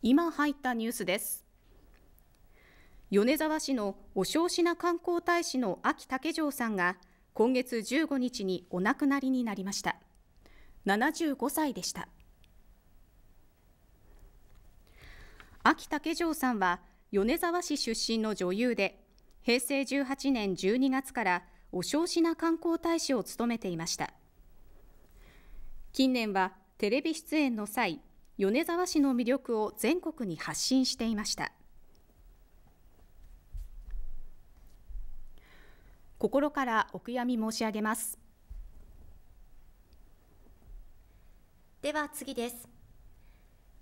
今入ったニュースです米沢市のお尚品観光大使の秋竹城さんが今月15日にお亡くなりになりました75歳でした秋竹城さんは米沢市出身の女優で平成18年12月からお尚品観光大使を務めていました近年はテレビ出演の際米沢市の魅力を全国に発信していました心からお悔やみ申し上げますでは次です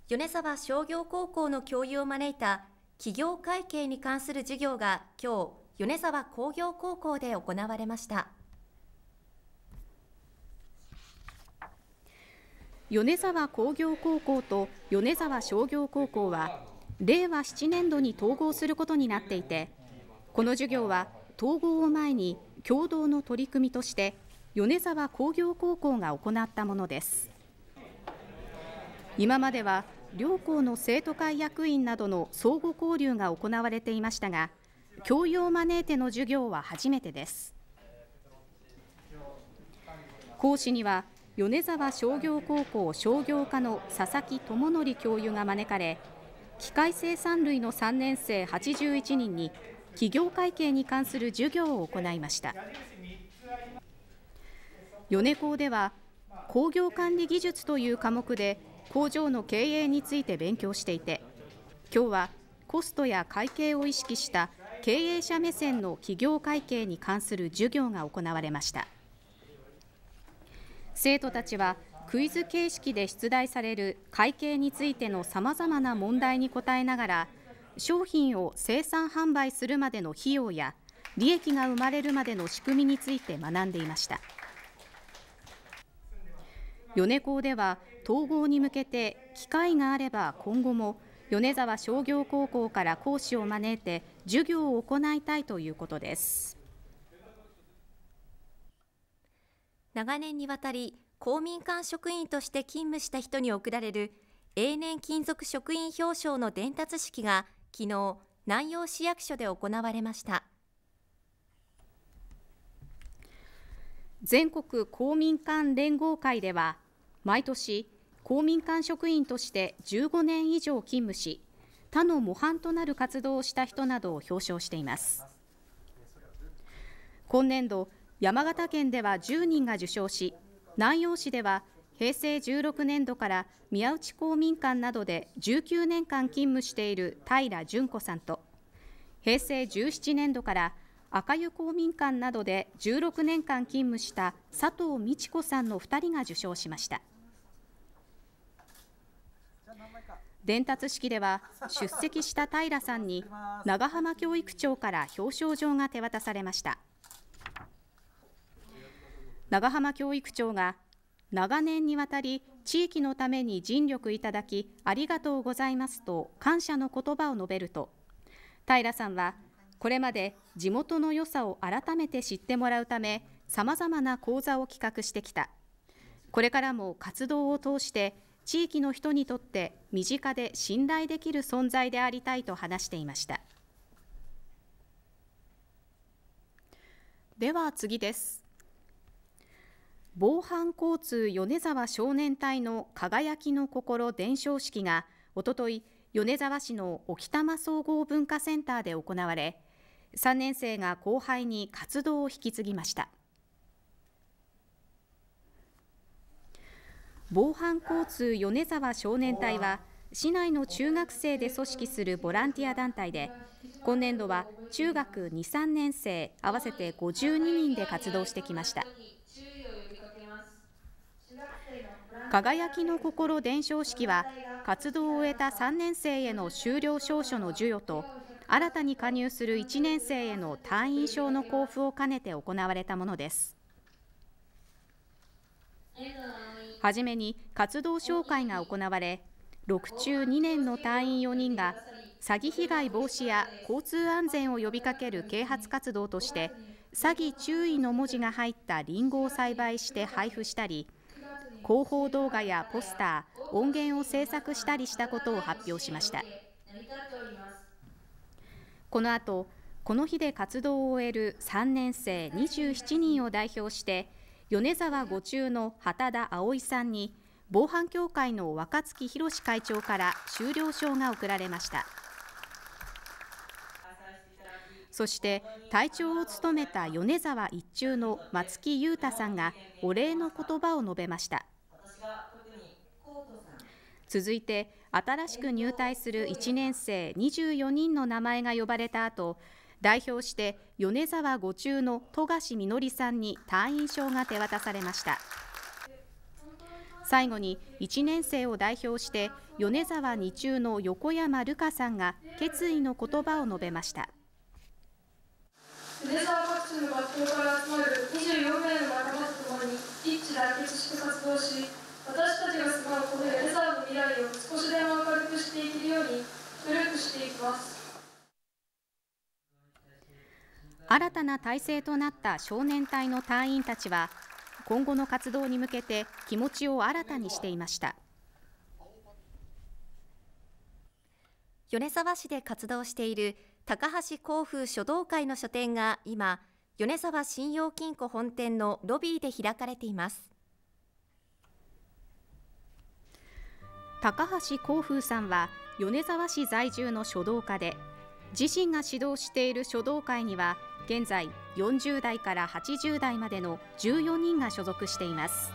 米沢商業高校の教諭を招いた企業会計に関する授業が今日米沢工業高校で行われました米沢工業高校と米沢商業高校は令和7年度に統合することになっていてこの授業は統合を前に共同の取り組みとして米沢工業高校が行ったものです今までは両校の生徒会役員などの相互交流が行われていましたが教養招いての授業は初めてです講師には米沢商業高校商業科の佐々木智則教諭が招かれ機械生産類の3年生81人に企業会計に関する授業を行いました米高では工業管理技術という科目で工場の経営について勉強していて今日はコストや会計を意識した経営者目線の企業会計に関する授業が行われました。生徒たちはクイズ形式で出題される会計についてのさまざまな問題に答えながら商品を生産販売するまでの費用や利益が生まれるまでの仕組みについて学んでいました米高では統合に向けて機会があれば今後も米沢商業高校から講師を招いて授業を行いたいということです。長年にわたり公民館職員として勤務した人に贈られる永年勤続職員表彰の伝達式が昨日南陽市役所で行われました全国公民館連合会では毎年公民館職員として15年以上勤務し他の模範となる活動をした人などを表彰しています今年度山形県では10人が受賞し南陽市では平成16年度から宮内公民館などで19年間勤務している平純子さんと平成17年度から赤湯公民館などで16年間勤務した佐藤美智子さんの2人が受賞しました伝達式では出席した平さんに長浜教育長から表彰状が手渡されました。長浜教育長が長年にわたり地域のために尽力いただきありがとうございますと感謝の言葉を述べると平さんはこれまで地元の良さを改めて知ってもらうためさまざまな講座を企画してきたこれからも活動を通して地域の人にとって身近で信頼できる存在でありたいと話していましたでは次です防犯交通米沢少年隊の輝きの心伝承式がおととい米沢市の沖玉総合文化センターで行われ3年生が後輩に活動を引き継ぎました防犯交通米沢少年隊は市内の中学生で組織するボランティア団体で今年度は中学2、3年生合わせて52人で活動してきました。輝きの心伝承式は活動を終えた3年生への修了証書の授与と新たに加入する1年生への退院証の交付を兼ねて行われたものです初めに活動紹介が行われ6中2年の隊員4人が詐欺被害防止や交通安全を呼びかける啓発活動として詐欺注意の文字が入ったりんごを栽培して配布したり広報動画やポスター、音源を制作したりしたことを発表しました。この後、この日で活動を終える3年生27人を代表して、米沢五中の畑田葵さんに、防犯協会の若槻宏会長から終了証が贈られました。そして隊長を務めた米沢一中の松木裕太さんがお礼の言葉を述べました続いて新しく入隊する1年生24人の名前が呼ばれた後代表して米沢五中の富樫みのりさんに退院証が手渡されました最後に1年生を代表して米沢二中の横山瑠香さんが決意の言葉を述べました米沢ャー各地の学校から集まる24名の仲間と共に一致団結して活動し私たちが住まうこの米沢の未来を少しでも明るくしていけるように努力していきます新たな体制となった少年隊の隊員たちは今後の活動に向けて気持ちを新たにしていました米沢市で活動している高橋幸風書道会の書店が今米沢信用金庫本店のロビーで開かれています高橋幸風さんは米沢市在住の書道家で自身が指導している書道会には現在40代から80代までの14人が所属しています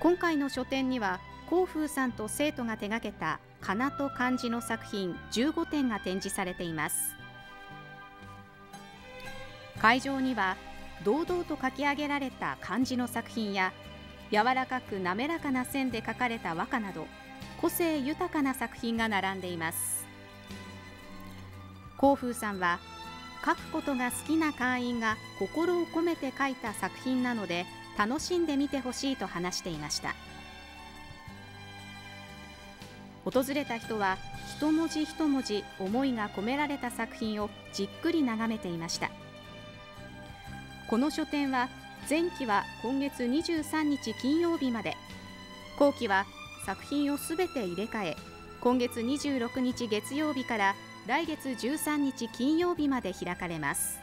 今回の書店には幸風さんと生徒が手がけたかなと漢字の作品15点が展示されています会場には堂々と書き上げられた漢字の作品や柔らかく滑らかな線で書かれた和歌など個性豊かな作品が並んでいます幸風さんは書くことが好きな会員が心を込めて書いた作品なので楽しんで見てほしいと話していました。訪れた人は一文字一文字思いが込められた作品をじっくり眺めていましたこの書店は前期は今月23日金曜日まで後期は作品をすべて入れ替え今月26日月曜日から来月13日金曜日まで開かれます